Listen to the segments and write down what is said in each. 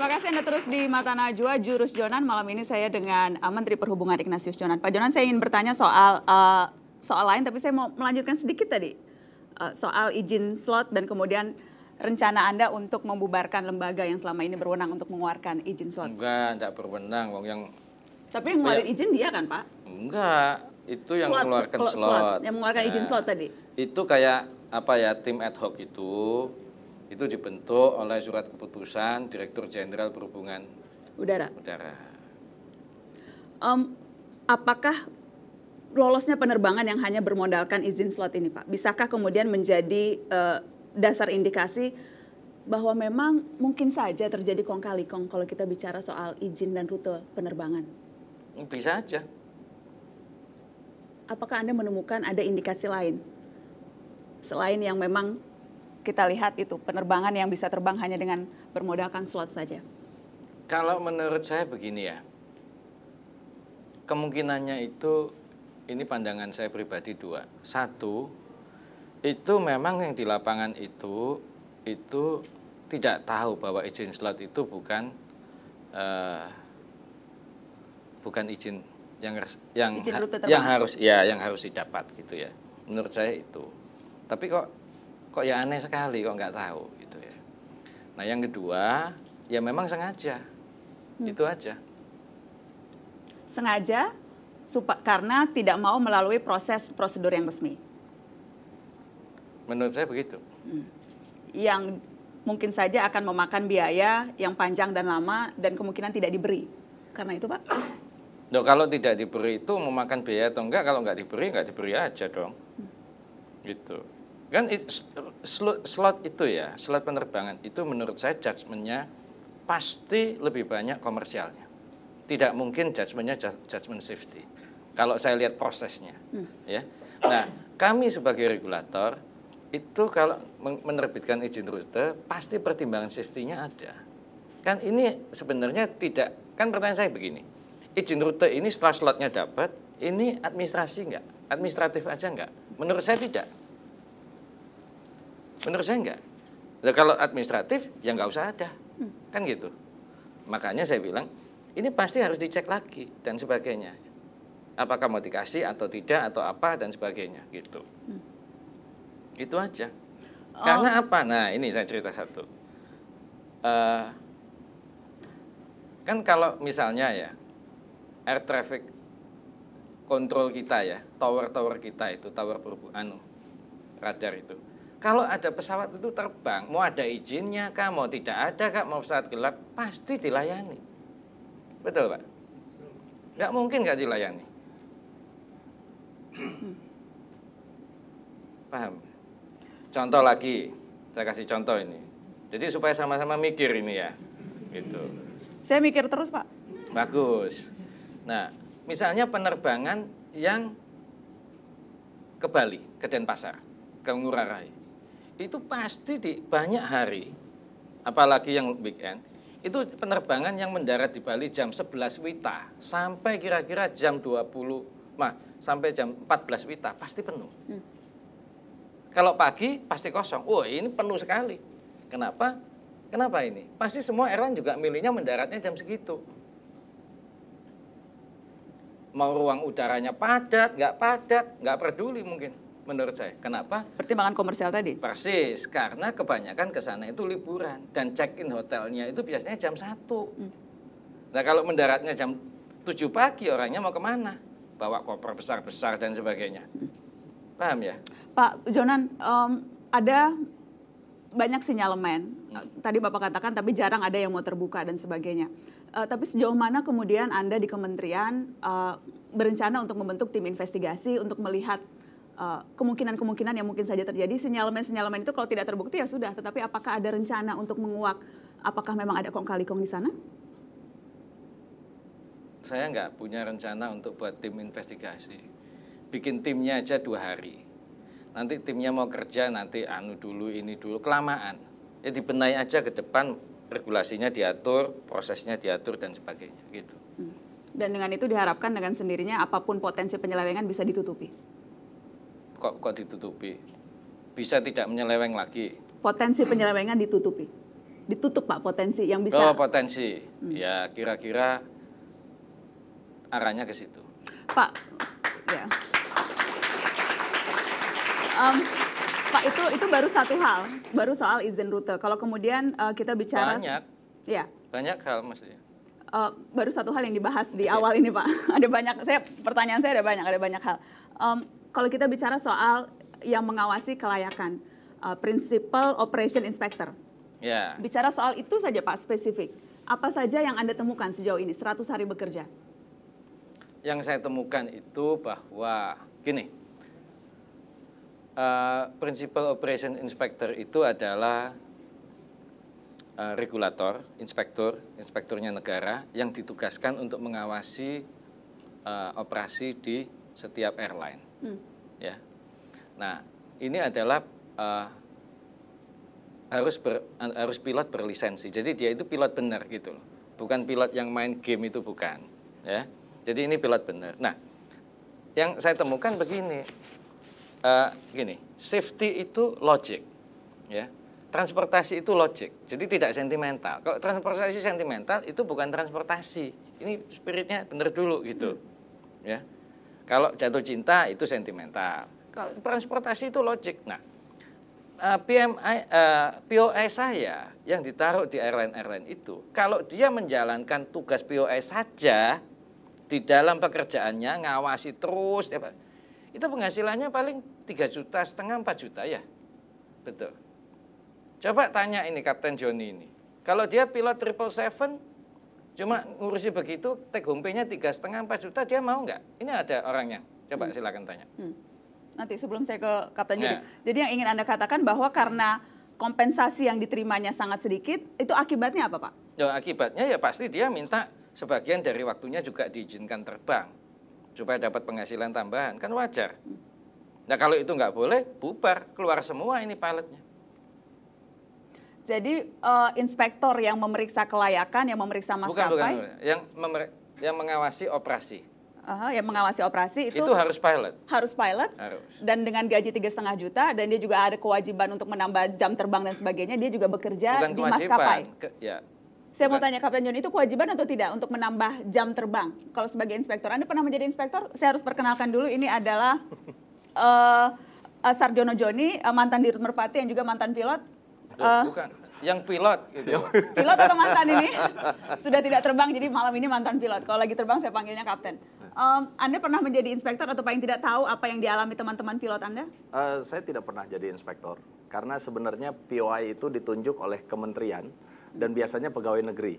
Terima kasih Anda terus di Mata Najwa, Jurus Jonan. Malam ini saya dengan eh, Menteri Perhubungan Ignatius Jonan. Pak Jonan, saya ingin bertanya soal uh, soal lain, tapi saya mau melanjutkan sedikit tadi. Uh, soal izin slot dan kemudian rencana Anda untuk membubarkan lembaga yang selama ini berwenang untuk mengeluarkan izin slot. Enggak, enggak berwenang. Wong yang... Tapi yang ngeluarin ya izin dia kan, Pak? Enggak, itu yang slot, mengeluarkan slot. slot. Yang mengeluarkan nah, izin slot tadi? Itu kayak apa ya, tim ad hoc itu itu dibentuk oleh surat keputusan Direktur Jenderal Perhubungan Udara. Udara. Um, apakah lolosnya penerbangan yang hanya bermodalkan izin slot ini, Pak? Bisakah kemudian menjadi uh, dasar indikasi bahwa memang mungkin saja terjadi kong kali kong kalau kita bicara soal izin dan rute penerbangan? Bisa saja. Apakah Anda menemukan ada indikasi lain selain yang memang kita lihat itu penerbangan yang bisa terbang hanya dengan bermodalkan slot saja? Kalau menurut saya begini ya, kemungkinannya itu ini pandangan saya pribadi dua. Satu, itu memang yang di lapangan itu itu tidak tahu bahwa izin slot itu bukan uh, bukan izin yang yang izin yang harus ya yang harus didapat gitu ya. Menurut saya itu. Tapi kok kok ya aneh sekali kok nggak tahu gitu ya nah yang kedua ya memang sengaja hmm. itu aja sengaja supa, karena tidak mau melalui proses prosedur yang resmi. Menurut saya begitu. Hmm. Yang mungkin saja akan memakan biaya yang panjang dan lama dan kemungkinan tidak diberi. Karena itu Pak? Loh, kalau tidak diberi itu memakan biaya atau enggak, kalau enggak diberi, enggak diberi aja dong. Hmm. Gitu kan slot itu ya slot penerbangan itu menurut saya judgementnya pasti lebih banyak komersialnya tidak mungkin judgementnya judgement safety kalau saya lihat prosesnya hmm. ya nah kami sebagai regulator itu kalau menerbitkan izin rute pasti pertimbangan safety-nya ada kan ini sebenarnya tidak kan pertanyaan saya begini izin rute ini setelah slotnya dapat ini administrasi enggak administratif aja enggak menurut saya tidak Menurut saya enggak. Nah, kalau administratif ya nggak usah ada, hmm. kan gitu. Makanya saya bilang ini pasti harus dicek lagi dan sebagainya. Apakah mau dikasih atau tidak atau apa dan sebagainya gitu. Hmm. Itu aja. Oh. Karena apa? Nah ini saya cerita satu. Uh, kan kalau misalnya ya air traffic control kita ya tower-tower kita itu tower perubahan radar itu kalau ada pesawat itu terbang, mau ada izinnya kah, mau tidak ada kah, mau pesawat gelap, pasti dilayani. Betul Pak? Nggak mungkin nggak dilayani. Paham? Contoh lagi, saya kasih contoh ini. Jadi supaya sama-sama mikir ini ya. Gitu. Saya mikir terus Pak. Bagus. Nah, misalnya penerbangan yang ke Bali, ke Denpasar, ke Ngurah Rai itu pasti di banyak hari, apalagi yang weekend, itu penerbangan yang mendarat di Bali jam 11 Wita sampai kira-kira jam 20, mah sampai jam 14 Wita pasti penuh. Hmm. Kalau pagi pasti kosong. Wah, oh, ini penuh sekali. Kenapa? Kenapa ini? Pasti semua airline juga milihnya mendaratnya jam segitu. Mau ruang udaranya padat, nggak padat, nggak peduli mungkin menurut saya. Kenapa? Pertimbangan komersial tadi. Persis, karena kebanyakan ke sana itu liburan dan check-in hotelnya itu biasanya jam 1. Hmm. Nah, kalau mendaratnya jam 7 pagi orangnya mau kemana? Bawa koper besar-besar dan sebagainya. Paham ya? Pak Jonan, um, ada banyak sinyalemen. Hmm. Tadi Bapak katakan tapi jarang ada yang mau terbuka dan sebagainya. Uh, tapi sejauh mana kemudian Anda di kementerian uh, berencana untuk membentuk tim investigasi untuk melihat Eh, kemungkinan-kemungkinan uh, yang mungkin saja terjadi sinyalemen-sinyalemen itu kalau tidak terbukti ya sudah tetapi apakah ada rencana untuk menguak apakah memang ada kong kali kong di sana saya nggak punya rencana untuk buat tim investigasi bikin timnya aja dua hari nanti timnya mau kerja nanti anu dulu ini dulu kelamaan ya dibenahi aja ke depan regulasinya diatur prosesnya diatur dan sebagainya gitu hmm. dan dengan itu diharapkan dengan sendirinya apapun potensi penyelewengan bisa ditutupi kok kok ditutupi? Bisa tidak menyeleweng lagi? Potensi penyelewengan ditutupi. Ditutup Pak potensi yang bisa. Oh, potensi. Hmm. Ya, kira-kira arahnya ke situ. Pak, ya. Um, Pak itu itu baru satu hal, baru soal izin rute. Kalau kemudian uh, kita bicara banyak, ya banyak hal mestinya. Uh, eh, baru satu hal yang dibahas di awal ini Pak. ada banyak, saya pertanyaan saya ada banyak, ada banyak hal. Um, kalau kita bicara soal yang mengawasi kelayakan, uh, principal operation inspector. Yeah. Bicara soal itu saja Pak spesifik. Apa saja yang Anda temukan sejauh ini 100 hari bekerja? Yang saya temukan itu bahwa gini. Uh, principal operation inspector itu adalah uh, regulator, inspektur, inspekturnya negara yang ditugaskan untuk mengawasi uh, operasi di setiap airline. Hmm. Ya. Nah, ini adalah uh, harus ber, harus pilot berlisensi. Jadi dia itu pilot benar gitu loh. Bukan pilot yang main game itu bukan, ya. Jadi ini pilot benar. Nah, yang saya temukan begini. Uh, gini, safety itu logic, ya. Transportasi itu logic. Jadi tidak sentimental. Kalau transportasi sentimental itu bukan transportasi. Ini spiritnya benar dulu gitu. Hmm. Ya kalau jatuh cinta itu sentimental. Kalau transportasi itu logik. Nah, PMI, eh, uh, eh, POI e saya yang ditaruh di airline-airline itu, kalau dia menjalankan tugas POI e saja di dalam pekerjaannya, ngawasi terus, itu penghasilannya paling 3 juta setengah 4 juta ya. Betul. Coba tanya ini Kapten Joni ini. Kalau dia pilot triple seven Cuma ngurusi begitu, home nya tiga setengah empat juta, dia mau nggak? Ini ada orangnya. Coba hmm. silakan tanya. Hmm. Nanti sebelum saya ke Kapten Yudi. Ya. Jadi yang ingin anda katakan bahwa karena kompensasi yang diterimanya sangat sedikit, itu akibatnya apa, Pak? Ya, akibatnya ya pasti dia minta sebagian dari waktunya juga diizinkan terbang supaya dapat penghasilan tambahan, kan wajar. Hmm. Nah kalau itu nggak boleh, bubar, keluar semua ini pilotnya. Jadi uh, inspektor yang memeriksa kelayakan, yang memeriksa maskapai. Bukan, bukan, bukan. Yang yang mengawasi operasi. Uh, yang mengawasi operasi itu, itu harus pilot. Harus pilot. Harus. Dan dengan gaji tiga setengah juta dan dia juga ada kewajiban untuk menambah jam terbang dan sebagainya. Dia juga bekerja bukan di maskapai. Ke, ya. Saya bukan. mau tanya Kapten Joni itu kewajiban atau tidak untuk menambah jam terbang? Kalau sebagai inspektor, Anda pernah menjadi inspektor? Saya harus perkenalkan dulu ini adalah. Uh, Sarjono Joni, eh, mantan Dirut Merpati yang juga mantan pilot, Uh, bukan, yang pilot gitu. pilot atau mantan ini? Sudah tidak terbang, jadi malam ini mantan pilot. Kalau lagi terbang saya panggilnya kapten. Um, anda pernah menjadi inspektor atau paling tidak tahu apa yang dialami teman-teman pilot Anda? Uh, saya tidak pernah jadi inspektor, karena sebenarnya POI itu ditunjuk oleh kementerian dan biasanya pegawai negeri.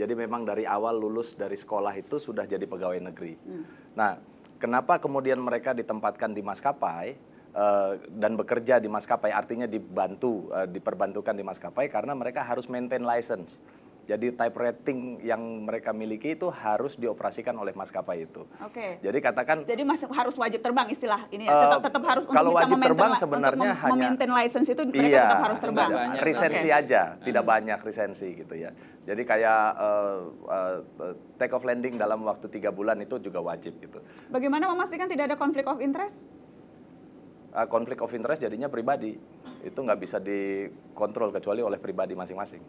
Jadi memang dari awal lulus dari sekolah itu sudah jadi pegawai negeri. Hmm. Nah, kenapa kemudian mereka ditempatkan di maskapai? Eh, dan bekerja di maskapai artinya dibantu eh, diperbantukan di maskapai karena mereka harus maintain license. Jadi type rating yang mereka miliki itu harus dioperasikan oleh maskapai itu. Oke. Okay. Jadi katakan. Jadi masih harus wajib terbang istilah ini Uh, Tetap, tetap harus untuk kalau bisa wajib terbang sebenarnya untuk hanya memaintain license itu mereka iya, tetap harus terbang. Banyak. Resensi okay. aja, hmm. tidak banyak resensi gitu ya. Jadi kayak uh, uh, take off landing dalam waktu tiga bulan itu juga wajib gitu. Bagaimana memastikan tidak ada konflik of interest? Ah, konflik of interest jadinya pribadi. Itu nggak bisa dikontrol kecuali oleh pribadi masing-masing.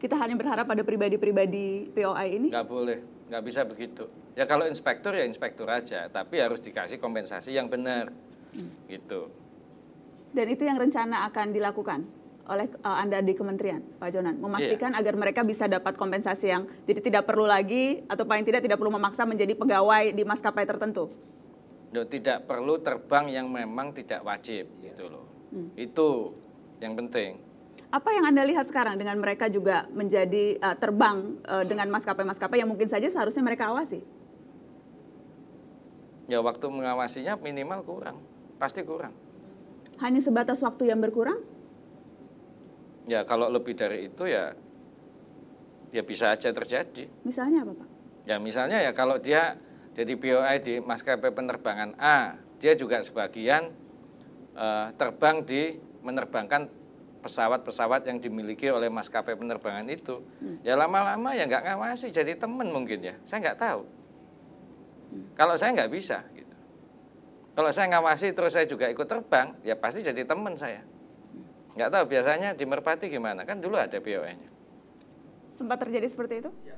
Kita hanya berharap pada pribadi-pribadi POI ini? Nggak boleh, nggak bisa begitu. Ya kalau inspektur ya inspektur aja, tapi harus dikasih kompensasi yang benar, hmm. gitu. Dan itu yang rencana akan dilakukan oleh uh, Anda di kementerian, Pak Jonan, memastikan iya. agar mereka bisa dapat kompensasi yang jadi tidak perlu lagi atau paling tidak tidak perlu memaksa menjadi pegawai di maskapai tertentu loh, tidak perlu terbang yang memang tidak wajib iya. gitu loh. Hmm. Itu yang penting. Apa yang Anda lihat sekarang dengan mereka juga menjadi uh, terbang uh, dengan maskapai-maskapai yang mungkin saja seharusnya mereka awasi? Ya waktu mengawasinya minimal kurang, pasti kurang. Hanya sebatas waktu yang berkurang? Ya kalau lebih dari itu ya ya bisa aja terjadi. Misalnya apa Pak? Ya misalnya ya kalau dia jadi BOI di maskapai penerbangan A, dia juga sebagian uh, terbang di menerbangkan pesawat-pesawat yang dimiliki oleh maskapai penerbangan itu. Hmm. Ya lama-lama ya nggak ngawasi, jadi teman mungkin ya. Saya nggak tahu. Hmm. Kalau saya nggak bisa. Gitu. Kalau saya ngawasi terus saya juga ikut terbang, ya pasti jadi teman saya. Hmm. Nggak tahu biasanya di Merpati gimana, kan dulu ada boi nya Sempat terjadi seperti itu? Ya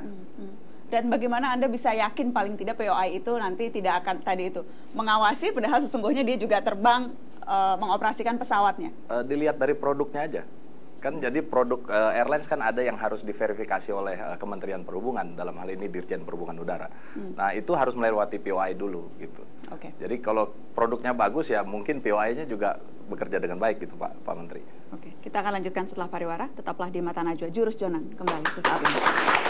kan. Hmm, hmm. Dan bagaimana Anda bisa yakin paling tidak POI itu nanti tidak akan tadi itu mengawasi padahal sesungguhnya dia juga terbang e, mengoperasikan pesawatnya? E, dilihat dari produknya aja. Kan jadi produk e, airlines kan ada yang harus diverifikasi oleh e, Kementerian Perhubungan dalam hal ini Dirjen Perhubungan Udara. Hmm. Nah, itu harus melewati POI dulu gitu. Okay. Jadi kalau produknya bagus ya mungkin POI-nya juga bekerja dengan baik gitu Pak Pak Menteri. Oke, okay. kita akan lanjutkan setelah pariwara. Tetaplah di Mata Najwa Jurus Jonan kembali sesaat ini.